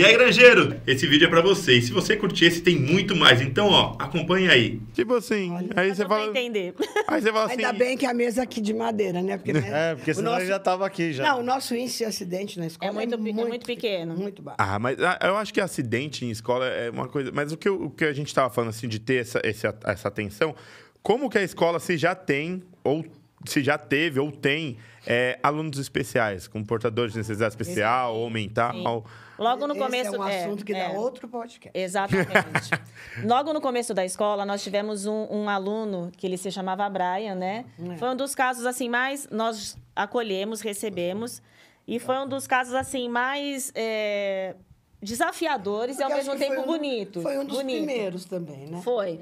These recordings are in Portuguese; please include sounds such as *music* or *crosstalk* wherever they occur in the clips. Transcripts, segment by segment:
E aí, granjeiro? Esse vídeo é pra você. E se você curtir esse, tem muito mais. Então, ó, acompanha aí. Tipo assim, Olha, aí você fala... entender. Aí você fala assim... Ainda bem que a mesa aqui de madeira, né? Porque, né? *laughs* É, porque senão nosso... já tava aqui já. Não, o nosso índice de acidente na escola é muito, é muito, é muito pequeno. Muito baixo. Ah, mas ah, eu acho que acidente em escola é uma coisa... Mas o que, o que a gente tava falando, assim, de ter essa, essa, essa atenção... Como que a escola, se já tem, ou se já teve, ou tem é, alunos especiais, com portadores de necessidade especial Esse, ou mental. Sim. Logo no Esse começo. É um é, assunto é, que é, outro podcast. Exatamente. *laughs* Logo no começo da escola, nós tivemos um, um aluno que ele se chamava Brian, né? É. Foi um dos casos assim mais nós acolhemos, recebemos. E foi um dos casos assim mais é, desafiadores Porque e ao mesmo tempo um, bonito. Foi um dos bonito. primeiros também, né? Foi.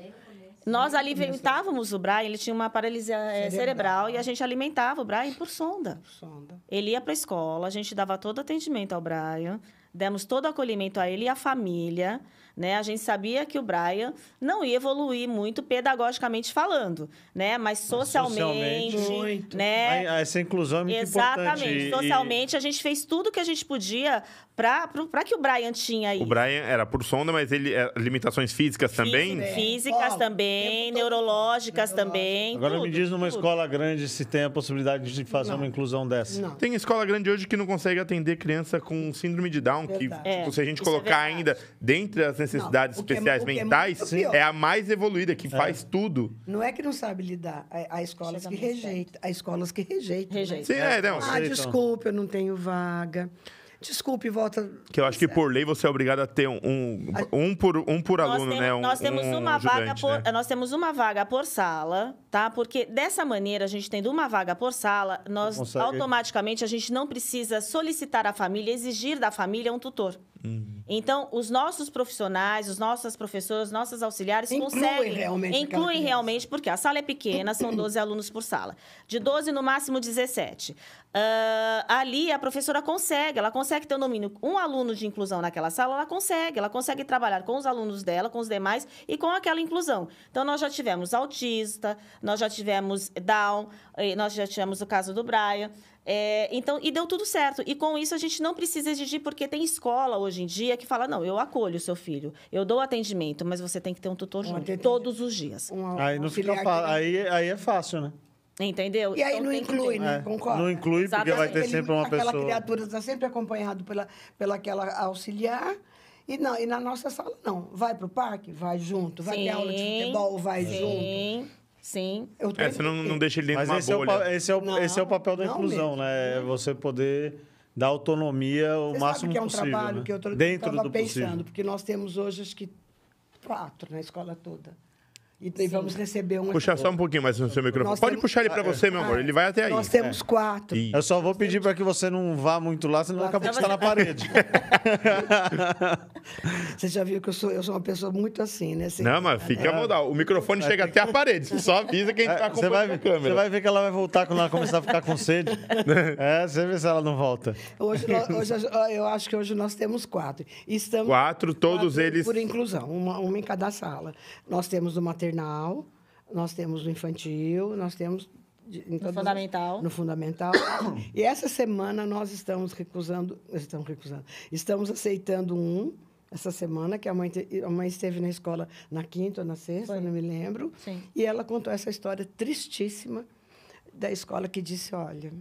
Nós alimentávamos o Brian, ele tinha uma paralisia eh, cerebral, cerebral e a gente alimentava o Brian por sonda. Por sonda. Ele ia para a escola, a gente dava todo atendimento ao Brian, demos todo acolhimento a ele e à família. Né? A gente sabia que o Brian não ia evoluir muito pedagogicamente falando, né? Mas socialmente, Mas socialmente né? essa inclusão é muito Exatamente. importante. Socialmente, e... a gente fez tudo que a gente podia para que o Brian tinha aí. O Brian era por sonda, mas ele é, limitações físicas também? É. Físicas também, neurológicas também. Agora tudo, me diz numa tudo. escola grande se tem a possibilidade de fazer não. uma inclusão dessa. Não. Tem escola grande hoje que não consegue atender criança com síndrome de Down, verdade. que é, se a gente é colocar ainda dentre as necessidades não, é especiais é, mentais é, é, a mais evoluída, que é. faz tudo. Não é que não sabe lidar. É, há escolas que rejeitam. Há escolas que rejeitam. Né? Rejeita. Sim, é, não. Ah, desculpa, eu não tenho vaga. Desculpe, volta. Que eu acho que é. por lei você é obrigado a ter um, um, um por, um por aluno, né? nós temos uma vaga por, né? Nós temos uma vaga por sala, tá? Porque dessa maneira, a gente tendo uma vaga por sala, nós Consegue. automaticamente a gente não precisa solicitar à família, exigir da família um tutor. Uhum. Então, os nossos profissionais, os nossas professoras, nossas auxiliares inclui conseguem. Realmente incluem realmente, porque a sala é pequena, são 12 *coughs* alunos por sala. De 12, no máximo 17. Uh, ah, ali a professora consegue, ela consegue ter um domínio. Um aluno de inclusão naquela sala, ela consegue. Ela consegue trabalhar com os alunos dela, com os demais e com aquela inclusão. Então, nós já tivemos autista, nós já tivemos Down, nós já tivemos o caso do Brian. É, então, e deu tudo certo. E com isso a gente não precisa exigir, porque tem escola hoje em dia que fala: não, eu acolho o seu filho, eu dou atendimento, mas você tem que ter um tutor um junto todos os dias. aí não fica Aí, aí é fácil, né? Entendeu? E aí então, não inclui, né? É. Concorda? Não inclui, Exatamente. porque vai ter Ele, sempre uma aquela pessoa. Aquela criatura está sempre acompanhado pela, pela aquela auxiliar. E, não, e na nossa sala, não. Vai para o parque? Vai junto. Vai Sim. ter aula de futebol? Vai Sim. junto. Sim. Eu tô... É, você não, não deixa ele dentro Mas de uma esse, bolha. É o, esse, é o, esse é o papel da inclusão, mesmo, né? É você poder dar autonomia o você máximo que é um possível. Trabalho né? que eu tô, dentro eu do pensando, possível. porque nós temos hoje acho que quatro na escola toda e vamos receber um. Puxar só um pouquinho mais no seu microfone. Nós Pode temos... puxar ele para ah, você, meu é. amor. Ele vai até aí. Nós temos é. quatro. Eu só vou pedir para que você não vá muito lá, senão acabou de estar na parede. *laughs* você já viu que eu sou, eu sou uma pessoa muito assim, né? Você... Assim, não, mas fica é. modal. O microfone chega até a parede. Você só avisa quem está é, vai, a câmera. Você vai ver que ela vai voltar quando ela começar a ficar com sede. *laughs* Né? é, você vê se ela não volta. Hoje, *laughs* hoje, eu acho que hoje nós temos quatro. Estamos quatro, todos quatro eles. Por inclusão, uma, uma em cada sala. Nós temos uma maternidade maternal, nós temos o infantil, nós temos no fundamental. No fundamental. *coughs* e essa semana nós estamos recusando, estamos recusando, estamos aceitando um essa semana que a mãe te, a mãe esteve na escola na quinta ou na sexta, Foi. não me lembro. Sim. E ela contou essa história tristíssima da escola que disse, olha,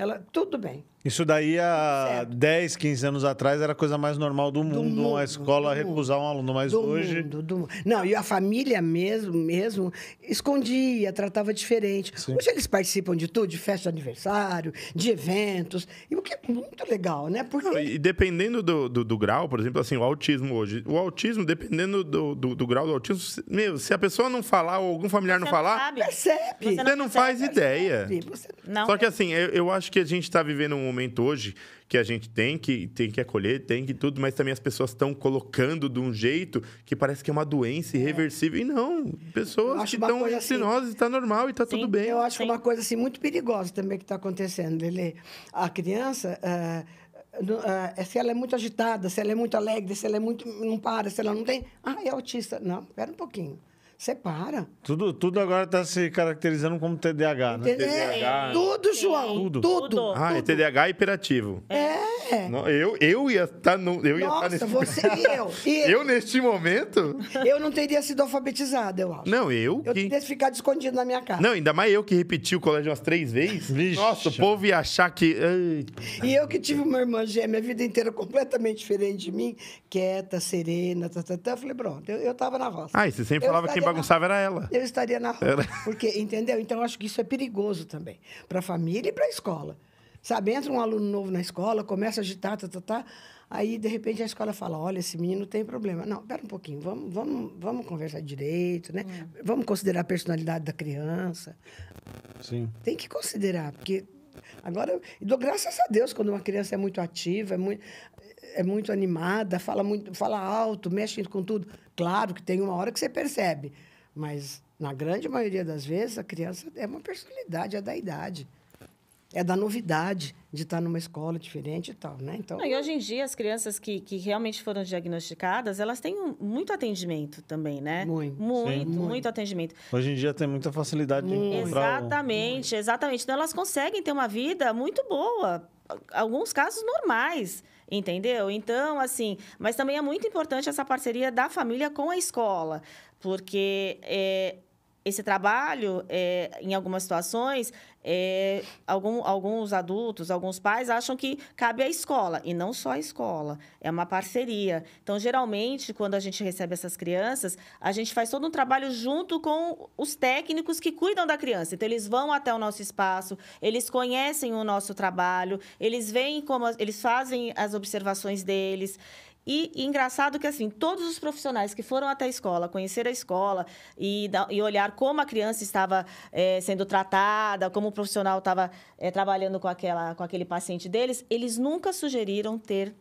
ela, tudo bem. Isso daí há certo. 10, 15 anos atrás era a coisa mais normal do mundo, do mundo uma escola recusar mundo, um aluno, mas do hoje. Mundo, do... Não, e a família mesmo, mesmo, escondia, tratava diferente. Sim. Hoje eles participam de tudo, de festa de aniversário, de eventos, e o que é muito legal, né? Porque... E dependendo do, do, do grau, por exemplo, assim, o autismo hoje. O autismo, dependendo do, do, grau do autismo, meu, se a pessoa não falar ou algum familiar não, não falar. Percebe. Você não, você não faz percebe. ideia. Não. Só que assim, eu, eu acho acho que a gente está vivendo um momento hoje que a gente tem que tem que acolher, tem que tudo, mas também as pessoas estão colocando de um jeito que parece que é uma doença é. irreversível. É. E não, pessoas que estão em assim sinose, está normal e está tudo bem. Eu acho Sim. uma coisa assim muito perigosa também que está acontecendo, Lele. A criança. Uh, Uh, se ela é muito agitada, se ela é muito alegre, se ela é muito não para, se ela não tem, ah, é autista. Não, espera um pouquinho. Separa. Tudo, tudo agora está se caracterizando como TDAH, né? TDAH. É, né? Tudo, João. Tudo. tudo. Ah, é TDAH hiperativo. É. Não, eu, eu ia estar tá no. Eu ia tá Nossa, tá nesse... você *laughs* e eu. E eu, neste momento. Eu não teria sido alfabetizada, eu acho. Não, eu. Eu que... teria ficado escondido na minha casa. Não, ainda mais eu que repeti o colégio umas três vezes. Vixe. Nossa, o povo ia achar que. Ai. E eu que tive uma irmã gêmea a vida inteira completamente diferente de mim, quieta, serena, tá, tá, tá. Eu falei, pronto, eu, eu tava na roça. Ah, e você sempre eu falava que bagunçava era ela. Eu estaria na rua. Era... Porque, entendeu? Então, acho que isso é perigoso também. Para a família e para a escola. Sabe, entra um aluno novo na escola, começa a agitar, tá, tá, tá, aí, de repente, a escola fala, olha, esse menino tem problema. Não, espera um pouquinho, vamos, vamos, vamos conversar direito, né? Hum. Vamos considerar a personalidade da criança. Sim. Tem que considerar, porque Agora, dou graças a Deus quando uma criança é muito ativa, é muito, é muito animada, fala muito, fala alto, mexe com tudo. Claro que tem uma hora que você percebe, mas na grande maioria das vezes a criança é uma personalidade, é da idade. É da novidade de estar numa escola diferente e tal, né? Então, Não, e hoje em dia, as crianças que, que realmente foram diagnosticadas, elas têm um, muito atendimento também, né? Muito. Muito, muito, muito, atendimento. Hoje em dia tem muita facilidade muito. de encontrar... Exatamente, o... exatamente. Então, elas conseguem ter uma vida muito boa alguns casos normais, entendeu? Então, assim, mas também é muito importante essa parceria da família com a escola, porque é, esse trabalho, é, em algumas situações, é, algum, alguns adultos, alguns pais acham que cabe à escola, e não só à escola, é uma parceria. Então, geralmente, quando a gente recebe essas crianças, a gente faz todo um trabalho junto com os técnicos que cuidam da criança. Então, eles vão até o nosso espaço, eles conhecem o nosso trabalho, eles veem como, eles fazem as observações deles. E, e, engraçado que, assim, todos os profissionais que foram até a escola, conhecer a escola e, e olhar como a criança estava é, sendo tratada, como o profissional estava é, trabalhando com, aquela, com aquele paciente deles, eles nunca sugeriram ter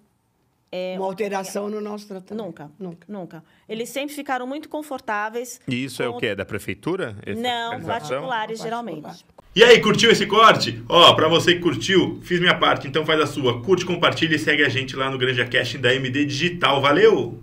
é, uma alteração no nosso tratamento. Nunca, nunca, nunca. Eles sempre ficaram muito confortáveis. E isso com... é o quê? É da prefeitura? Essa Não, particulares, geralmente. E aí, curtiu esse corte? Ó, oh, para você que curtiu, fiz minha parte, então faz a sua. Curte, compartilha e segue a gente lá no Granja Casting da MD Digital. Valeu!